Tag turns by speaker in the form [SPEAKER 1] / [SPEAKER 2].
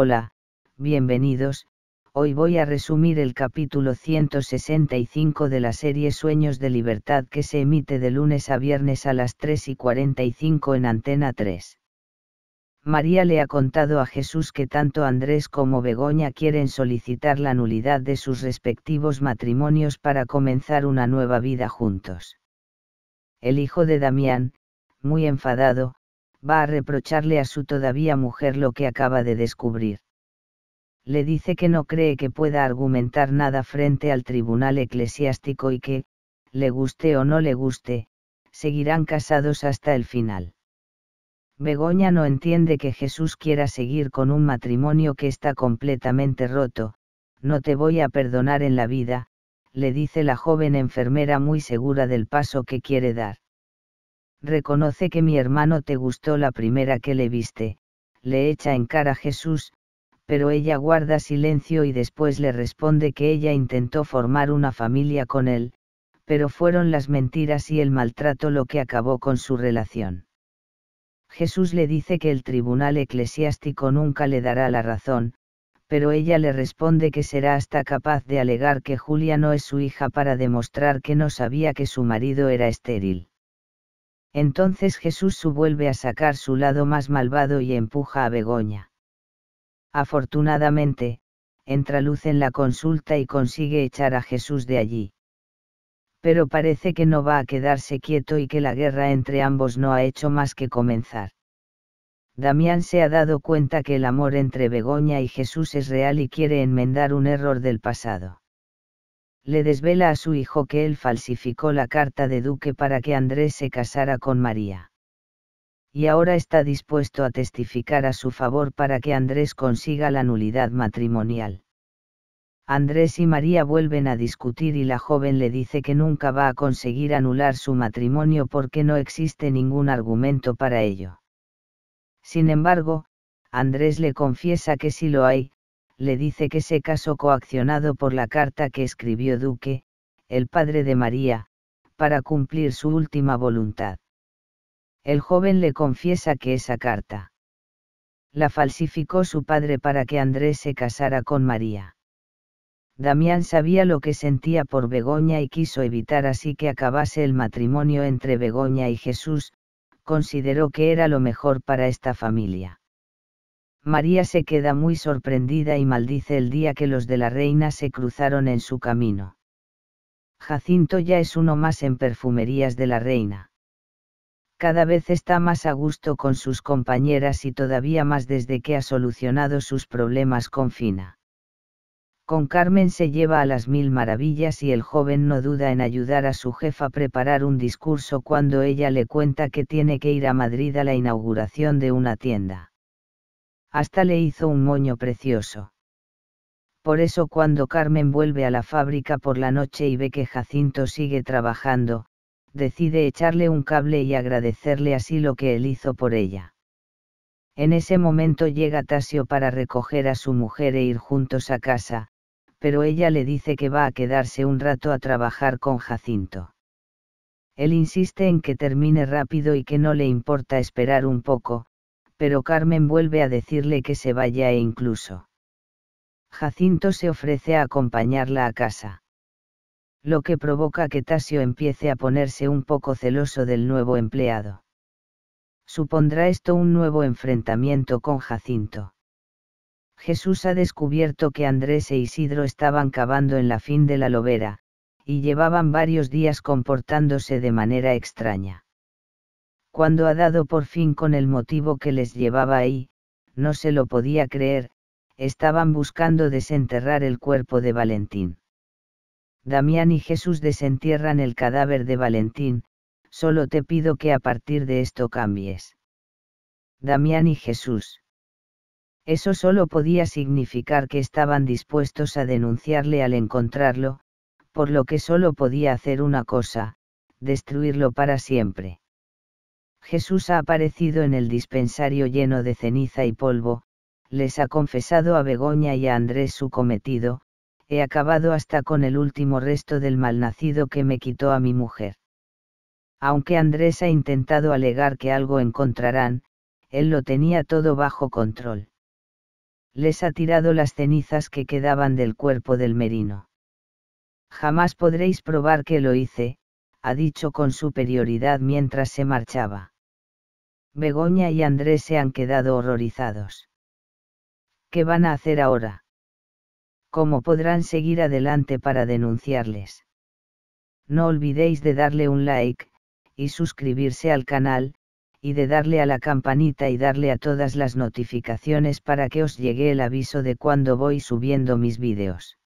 [SPEAKER 1] Hola, bienvenidos, hoy voy a resumir el capítulo 165 de la serie Sueños de Libertad que se emite de lunes a viernes a las 3 y 45 en Antena 3. María le ha contado a Jesús que tanto Andrés como Begoña quieren solicitar la nulidad de sus respectivos matrimonios para comenzar una nueva vida juntos. El hijo de Damián, muy enfadado, va a reprocharle a su todavía mujer lo que acaba de descubrir. Le dice que no cree que pueda argumentar nada frente al tribunal eclesiástico y que, le guste o no le guste, seguirán casados hasta el final. Begoña no entiende que Jesús quiera seguir con un matrimonio que está completamente roto, no te voy a perdonar en la vida, le dice la joven enfermera muy segura del paso que quiere dar. Reconoce que mi hermano te gustó la primera que le viste, le echa en cara Jesús, pero ella guarda silencio y después le responde que ella intentó formar una familia con él, pero fueron las mentiras y el maltrato lo que acabó con su relación. Jesús le dice que el tribunal eclesiástico nunca le dará la razón, pero ella le responde que será hasta capaz de alegar que Julia no es su hija para demostrar que no sabía que su marido era estéril. Entonces Jesús vuelve a sacar su lado más malvado y empuja a Begoña. Afortunadamente, entra luz en la consulta y consigue echar a Jesús de allí. Pero parece que no va a quedarse quieto y que la guerra entre ambos no ha hecho más que comenzar. Damián se ha dado cuenta que el amor entre Begoña y Jesús es real y quiere enmendar un error del pasado le desvela a su hijo que él falsificó la carta de Duque para que Andrés se casara con María. Y ahora está dispuesto a testificar a su favor para que Andrés consiga la nulidad matrimonial. Andrés y María vuelven a discutir y la joven le dice que nunca va a conseguir anular su matrimonio porque no existe ningún argumento para ello. Sin embargo, Andrés le confiesa que sí lo hay, le dice que se casó coaccionado por la carta que escribió Duque, el padre de María, para cumplir su última voluntad. El joven le confiesa que esa carta la falsificó su padre para que Andrés se casara con María. Damián sabía lo que sentía por Begoña y quiso evitar así que acabase el matrimonio entre Begoña y Jesús, consideró que era lo mejor para esta familia. María se queda muy sorprendida y maldice el día que los de la reina se cruzaron en su camino. Jacinto ya es uno más en perfumerías de la reina. Cada vez está más a gusto con sus compañeras y todavía más desde que ha solucionado sus problemas con Fina. Con Carmen se lleva a las mil maravillas y el joven no duda en ayudar a su jefa a preparar un discurso cuando ella le cuenta que tiene que ir a Madrid a la inauguración de una tienda hasta le hizo un moño precioso. Por eso cuando Carmen vuelve a la fábrica por la noche y ve que Jacinto sigue trabajando, decide echarle un cable y agradecerle así lo que él hizo por ella. En ese momento llega Tasio para recoger a su mujer e ir juntos a casa, pero ella le dice que va a quedarse un rato a trabajar con Jacinto. Él insiste en que termine rápido y que no le importa esperar un poco, pero Carmen vuelve a decirle que se vaya e incluso. Jacinto se ofrece a acompañarla a casa. Lo que provoca que Tasio empiece a ponerse un poco celoso del nuevo empleado. Supondrá esto un nuevo enfrentamiento con Jacinto. Jesús ha descubierto que Andrés e Isidro estaban cavando en la fin de la lobera, y llevaban varios días comportándose de manera extraña. Cuando ha dado por fin con el motivo que les llevaba ahí, no se lo podía creer, estaban buscando desenterrar el cuerpo de Valentín. Damián y Jesús desentierran el cadáver de Valentín, solo te pido que a partir de esto cambies. Damián y Jesús. Eso solo podía significar que estaban dispuestos a denunciarle al encontrarlo, por lo que solo podía hacer una cosa, destruirlo para siempre. Jesús ha aparecido en el dispensario lleno de ceniza y polvo, les ha confesado a Begoña y a Andrés su cometido, he acabado hasta con el último resto del malnacido que me quitó a mi mujer. Aunque Andrés ha intentado alegar que algo encontrarán, él lo tenía todo bajo control. Les ha tirado las cenizas que quedaban del cuerpo del merino. Jamás podréis probar que lo hice, ha dicho con superioridad mientras se marchaba. Begoña y Andrés se han quedado horrorizados. ¿Qué van a hacer ahora? ¿Cómo podrán seguir adelante para denunciarles? No olvidéis de darle un like, y suscribirse al canal, y de darle a la campanita y darle a todas las notificaciones para que os llegue el aviso de cuando voy subiendo mis vídeos.